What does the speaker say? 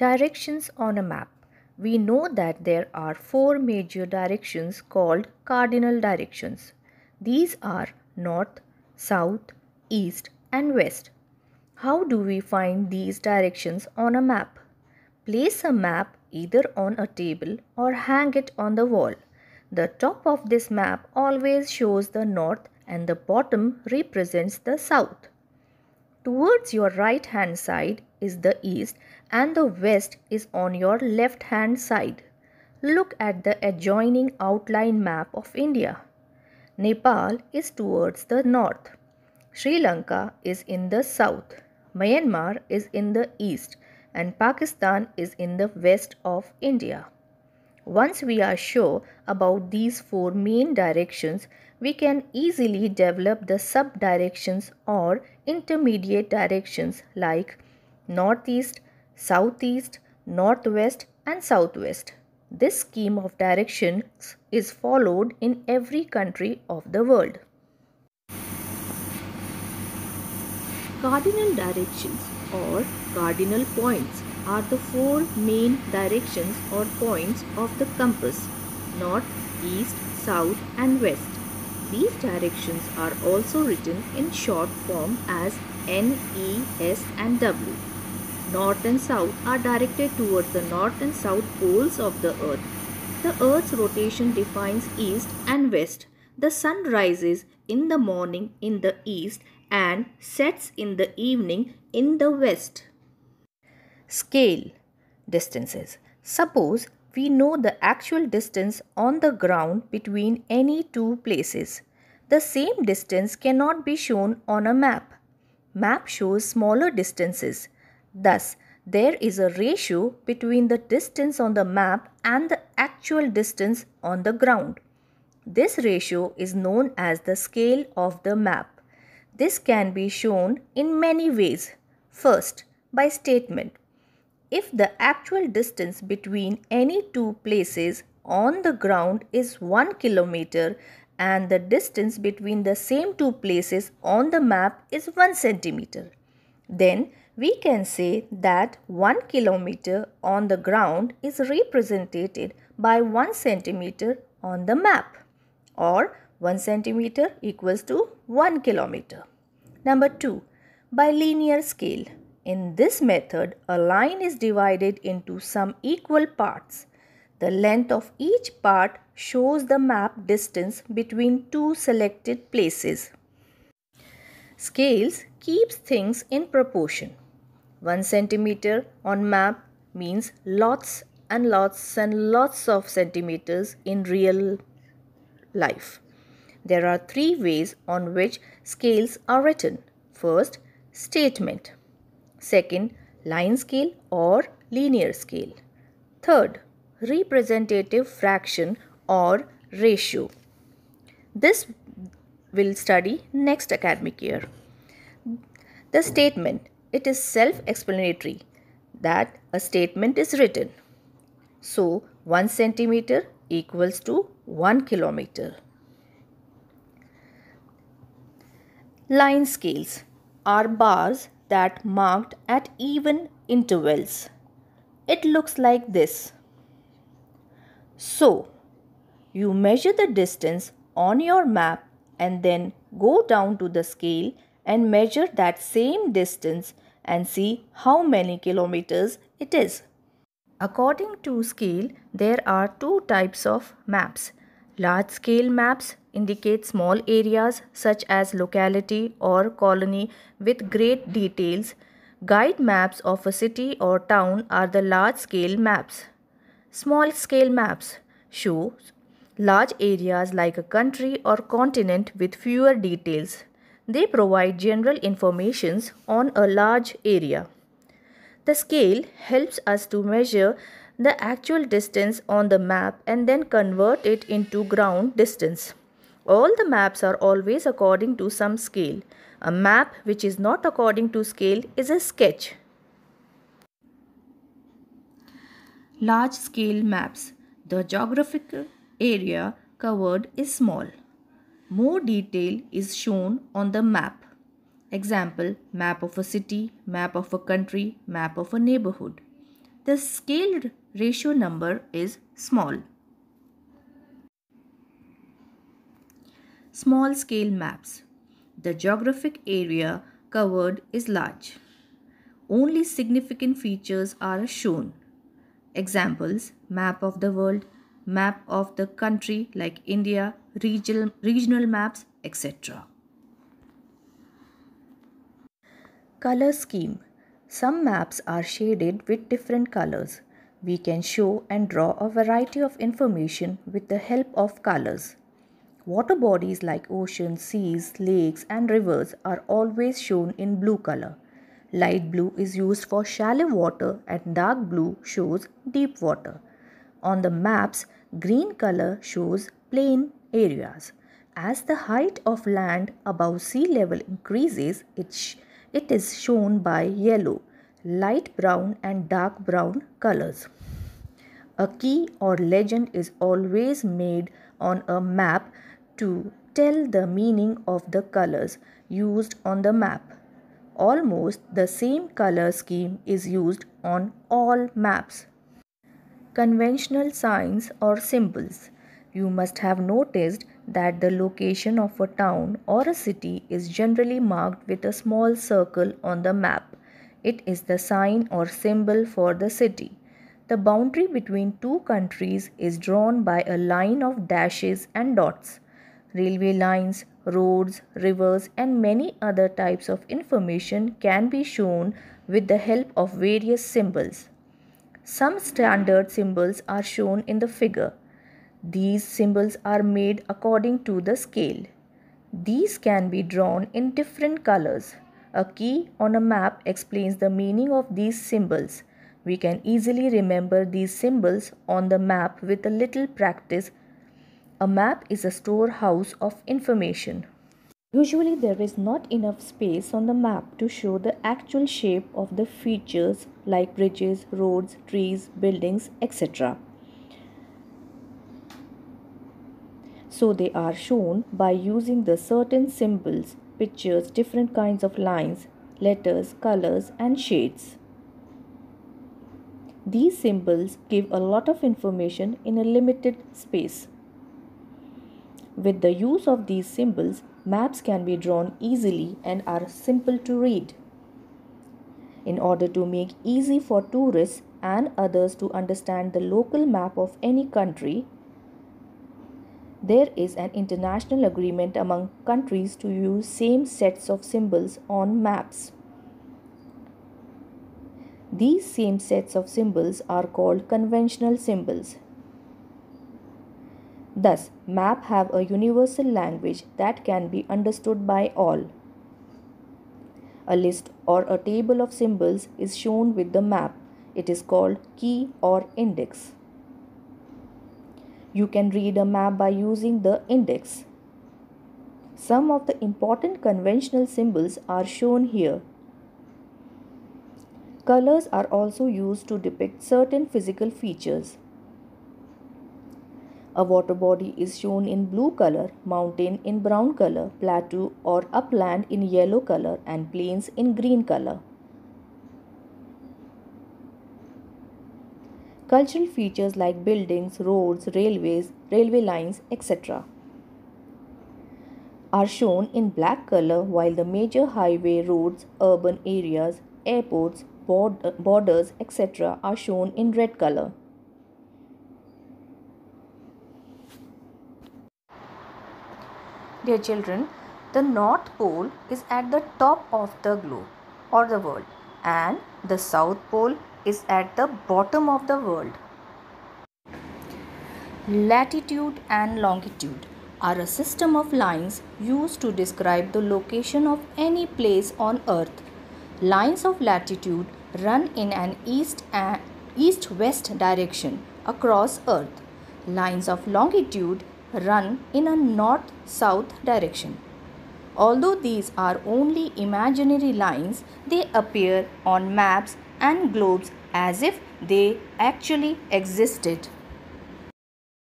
Directions on a map. We know that there are four major directions called cardinal directions. These are north, south, east, and west. How do we find these directions on a map? Place a map either on a table or hang it on the wall. The top of this map always shows the north and the bottom represents the south. Towards your right hand side is the east and the west is on your left hand side. Look at the adjoining outline map of India. Nepal is towards the north. Sri Lanka is in the south. Myanmar is in the east and Pakistan is in the west of India. Once we are sure about these four main directions, we can easily develop the sub directions or intermediate directions like northeast, southeast, northwest and southwest. This scheme of directions is followed in every country of the world. Cardinal directions or cardinal points are the four main directions or points of the compass north, east, south, and west. These directions are also written in short form as N, E, S, and W north and south are directed towards the north and south poles of the earth. The earth's rotation defines east and west. The sun rises in the morning in the east and sets in the evening in the west. Scale distances. Suppose we know the actual distance on the ground between any two places. The same distance cannot be shown on a map. Map shows smaller distances Thus, there is a ratio between the distance on the map and the actual distance on the ground. This ratio is known as the scale of the map. This can be shown in many ways. First, by statement. If the actual distance between any two places on the ground is 1 kilometer and the distance between the same two places on the map is 1 centimeter, then we can say that 1 kilometer on the ground is represented by 1 centimeter on the map or 1 centimeter equals to 1 kilometer. Number 2. By linear scale. In this method, a line is divided into some equal parts. The length of each part shows the map distance between two selected places. Scales keeps things in proportion. 1 centimeter on map means lots and lots and lots of centimeters in real life. There are three ways on which scales are written. First, statement. Second, line scale or linear scale. Third, representative fraction or ratio. This will study next academic year. The statement, it is self-explanatory that a statement is written. So, 1 centimeter equals to 1 kilometer. Line scales are bars that marked at even intervals. It looks like this. So, you measure the distance on your map and then go down to the scale and measure that same distance and see how many kilometers it is. According to scale, there are two types of maps. Large scale maps indicate small areas such as locality or colony with great details. Guide maps of a city or town are the large scale maps. Small scale maps show large areas like a country or continent with fewer details. They provide general informations on a large area. The scale helps us to measure the actual distance on the map and then convert it into ground distance. All the maps are always according to some scale. A map which is not according to scale is a sketch. Large scale maps. The geographical area covered is small. More detail is shown on the map. Example, map of a city, map of a country, map of a neighborhood. The scaled ratio number is small. Small scale maps. The geographic area covered is large. Only significant features are shown. Examples, map of the world, map of the country like India, regional, regional maps, etc. Color scheme. Some maps are shaded with different colors. We can show and draw a variety of information with the help of colors. Water bodies like oceans, seas, lakes and rivers are always shown in blue color. Light blue is used for shallow water and dark blue shows deep water. On the maps, Green color shows plain areas. As the height of land above sea level increases, it, sh- it is shown by yellow, light brown and dark brown colors. A key or legend is always made on a map to tell the meaning of the colors used on the map. Almost the same color scheme is used on all maps conventional signs or symbols. You must have noticed that the location of a town or a city is generally marked with a small circle on the map. It is the sign or symbol for the city. The boundary between two countries is drawn by a line of dashes and dots. Railway lines, roads, rivers, and many other types of information can be shown with the help of various symbols. Some standard symbols are shown in the figure. These symbols are made according to the scale. These can be drawn in different colors. A key on a map explains the meaning of these symbols. We can easily remember these symbols on the map with a little practice. A map is a storehouse of information Usually there is not enough space on the map to show the actual shape of the features like bridges, roads, trees, buildings, etc. So they are shown by using the certain symbols, pictures, different kinds of lines, letters, colors and shades. These symbols give a lot of information in a limited space. With the use of these symbols, maps can be drawn easily and are simple to read. In order to make easy for tourists and others to understand the local map of any country, there is an international agreement among countries to use same sets of symbols on maps. These same sets of symbols are called conventional symbols Thus, map have a universal language that can be understood by all. A list or a table of symbols is shown with the map. It is called key or index. You can read a map by using the index. Some of the important conventional symbols are shown here. Colors are also used to depict certain physical features. A water body is shown in blue color, mountain in brown color, plateau or upland in yellow color and plains in green color. Cultural features like buildings, roads, railways, railway lines, etc. are shown in black color while the major highway roads, urban areas, airports, borders, etc. are shown in red color. Dear children, the North Pole is at the top of the globe or the world and the South Pole is at the bottom of the world. Latitude and longitude are a system of lines used to describe the location of any place on earth. Lines of latitude run in an east and east-west direction across earth. Lines of longitude run in a north south direction. Although these are only imaginary lines, they appear on maps and globes as if they actually existed.